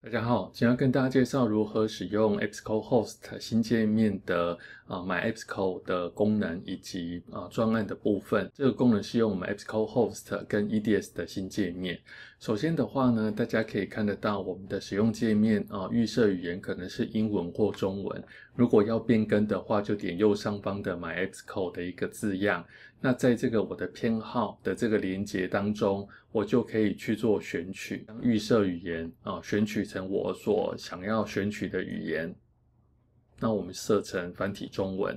大家好，想要跟大家介绍如何使用 e p s o Host 新界面的啊买 e p s o 的功能以及啊专案的部分。这个功能是用我们 e p s o Host 跟 EDS 的新界面。首先的话呢，大家可以看得到我们的使用界面啊，预设语言可能是英文或中文。如果要变更的话，就点右上方的 My Xcode 的一个字样。那在这个我的偏好的这个连接当中，我就可以去做选取预设语言啊，选取成我所想要选取的语言。那我们设成繁体中文。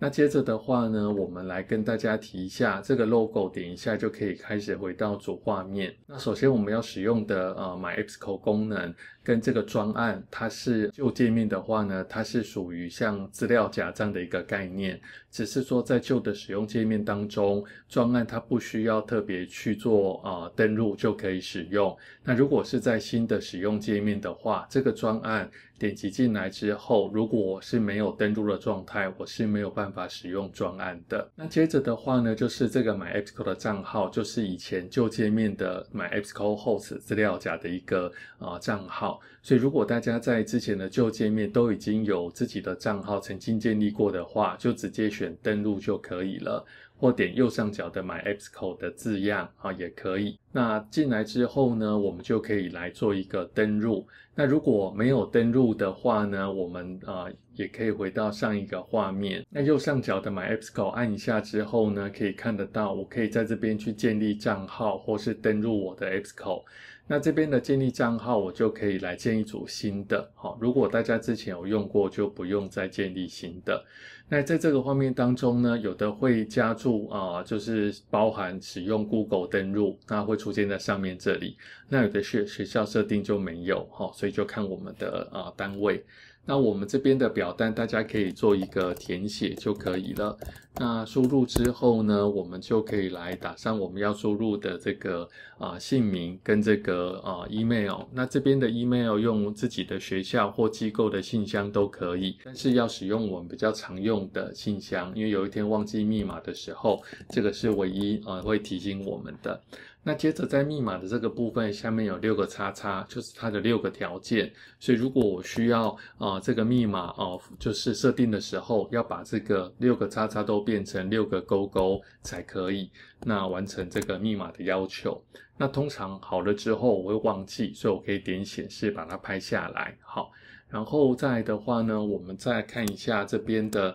那接着的话呢，我们来跟大家提一下这个 logo，点一下就可以开始回到主画面。那首先我们要使用的呃啊，买 XCO 功能跟这个专案，它是旧界面的话呢，它是属于像资料夹这样的一个概念，只是说在旧的使用界面当中，专案它不需要特别去做呃登录就可以使用。那如果是在新的使用界面的话，这个专案。点击进来之后，如果我是没有登录的状态，我是没有办法使用专案的。那接着的话呢，就是这个 e XCO 的账号，就是以前旧界面的 e XCO Host 资料夹的一个啊账号。所以如果大家在之前的旧界面都已经有自己的账号，曾经建立过的话，就直接选登录就可以了，或点右上角的 e XCO 的字样啊，也可以。那进来之后呢，我们就可以来做一个登录。那如果没有登录的话呢，我们啊也可以回到上一个画面。那右上角的 My Apps 口按一下之后呢，可以看得到，我可以在这边去建立账号，或是登入我的 Apps 口。那这边的建立账号，我就可以来建一组新的。好，如果大家之前有用过，就不用再建立新的。那在这个画面当中呢，有的会加注啊，就是包含使用 Google 登入，那会出现在上面这里。那有的是学校设定就没有，好，所以。就看我们的啊单位，那我们这边的表单大家可以做一个填写就可以了。那输入之后呢，我们就可以来打上我们要输入的这个啊姓名跟这个啊 email。那这边的 email 用自己的学校或机构的信箱都可以，但是要使用我们比较常用的信箱，因为有一天忘记密码的时候，这个是唯一啊会提醒我们的。那接着在密码的这个部分下面有六个叉叉，就是它的六个条件。所以如果我需要啊这个密码哦，就是设定的时候要把这个六个叉叉都变成六个勾勾才可以，那完成这个密码的要求。那通常好了之后我会忘记，所以我可以点显示把它拍下来。好，然后再的话呢，我们再看一下这边的。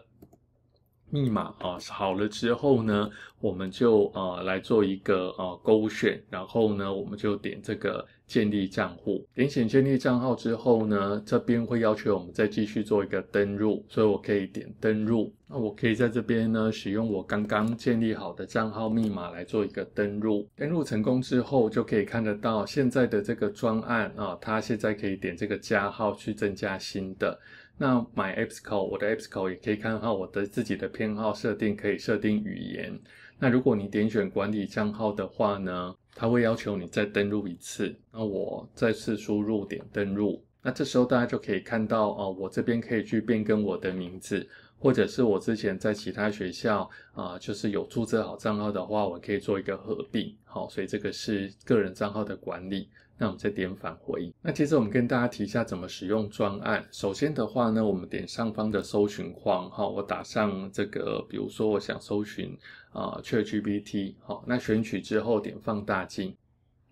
密码啊好了之后呢，我们就呃来做一个呃勾选，然后呢我们就点这个建立账户，点选建立账号之后呢，这边会要求我们再继续做一个登录，所以我可以点登录，那我可以在这边呢使用我刚刚建立好的账号密码来做一个登录，登录成功之后就可以看得到现在的这个专案啊，它现在可以点这个加号去增加新的。那买 App Store，我的 App Store 也可以看到我的自己的偏好设定可以设定语言。那如果你点选管理账号的话呢，它会要求你再登录一次。那我再次输入点登录，那这时候大家就可以看到啊，我这边可以去变更我的名字。或者是我之前在其他学校啊，就是有注册好账号的话，我可以做一个合并，好，所以这个是个人账号的管理。那我们再点返回。那接着我们跟大家提一下怎么使用专案。首先的话呢，我们点上方的搜寻框，哈，我打上这个，比如说我想搜寻啊，ChatGPT，好，那选取之后点放大镜。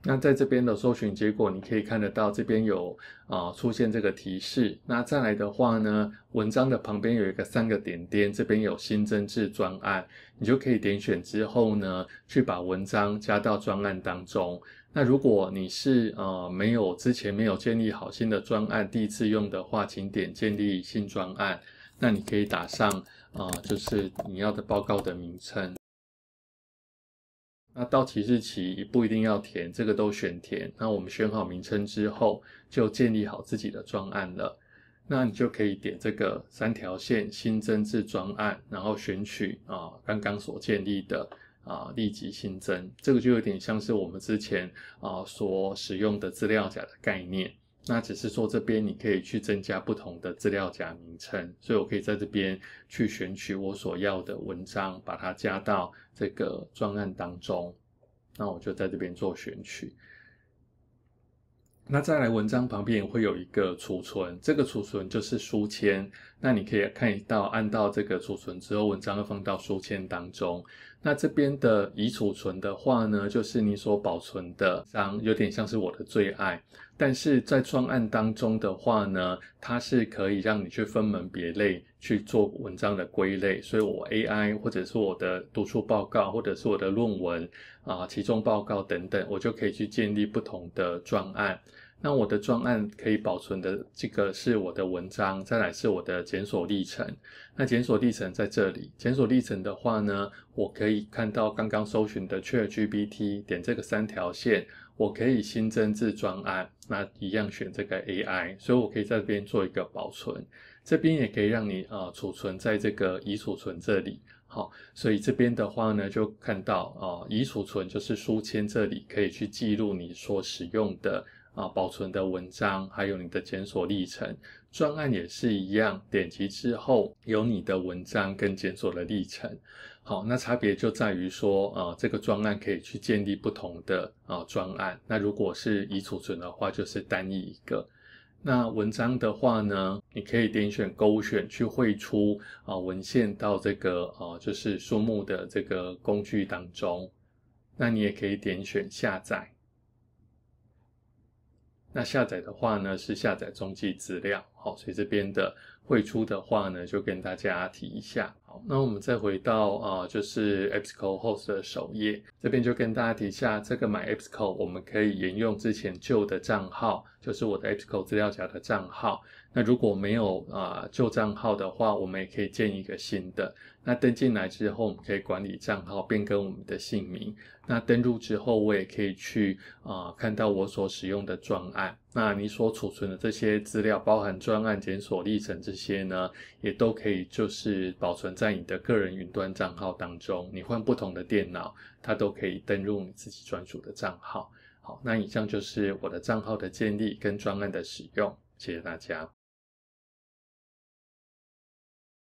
那在这边的搜寻结果，你可以看得到这边有啊出现这个提示。那再来的话呢，文章的旁边有一个三个点点，这边有新增至专案，你就可以点选之后呢，去把文章加到专案当中。那如果你是呃没有之前没有建立好新的专案，第一次用的话，请点建立新专案。那你可以打上啊，就是你要的报告的名称。那到期日期不一定要填，这个都选填。那我们选好名称之后，就建立好自己的专案了。那你就可以点这个三条线新增至专案，然后选取啊刚刚所建立的啊立即新增，这个就有点像是我们之前啊所使用的资料夹的概念。那只是说这边你可以去增加不同的资料夹名称，所以我可以在这边去选取我所要的文章，把它加到这个专案当中。那我就在这边做选取。那再来，文章旁边会有一个储存，这个储存就是书签。那你可以看一按到这个储存之后，文章会放到书签当中。那这边的已储存的话呢，就是你所保存的章，有点像是我的最爱。但是在专案当中的话呢，它是可以让你去分门别类去做文章的归类，所以我 AI 或者是我的读书报告，或者是我的论文啊、期中报告等等，我就可以去建立不同的专案。那我的专案可以保存的，这个是我的文章，再来是我的检索历程。那检索历程在这里，检索历程的话呢，我可以看到刚刚搜寻的 c h a t g p t 点这个三条线，我可以新增自专案。那一样选这个 AI，所以我可以在这边做一个保存。这边也可以让你呃储存在这个已储存这里。好，所以这边的话呢，就看到啊已储存就是书签这里可以去记录你所使用的。啊，保存的文章还有你的检索历程，专案也是一样。点击之后有你的文章跟检索的历程。好，那差别就在于说，啊，这个专案可以去建立不同的啊专案。那如果是已储存的话，就是单一一个。那文章的话呢，你可以点选勾选去汇出啊文献到这个啊就是书目的这个工具当中。那你也可以点选下载。那下载的话呢，是下载中继资料，好，所以这边的汇出的话呢，就跟大家提一下。那我们再回到啊，就是 Appsco Host 的首页，这边就跟大家提一下，这个买 Appsco 我们可以沿用之前旧的账号，就是我的 Appsco 资料夹的账号。那如果没有啊旧账号的话，我们也可以建一个新的。那登进来之后，我们可以管理账号，变更我们的姓名。那登录之后，我也可以去啊看到我所使用的专案。那你所储存的这些资料，包含专案检索历程这些呢，也都可以就是保存。在你的个人云端账号当中，你换不同的电脑，它都可以登录你自己专属的账号。好，那以上就是我的账号的建立跟专案的使用。谢谢大家。